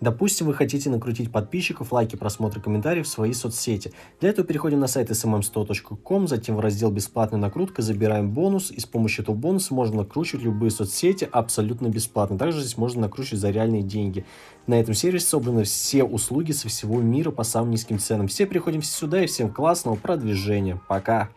Допустим, вы хотите накрутить подписчиков, лайки, просмотры, комментарии в свои соцсети. Для этого переходим на сайт smm100.com, эм эм затем в раздел «Бесплатная накрутка» забираем бонус, и с помощью этого бонуса можно накручивать любые соцсети абсолютно бесплатно. Также здесь можно накручивать за реальные деньги. На этом сервисе собраны все услуги со всего мира по самым низким ценам. Все переходим сюда и всем классного продвижения. Пока!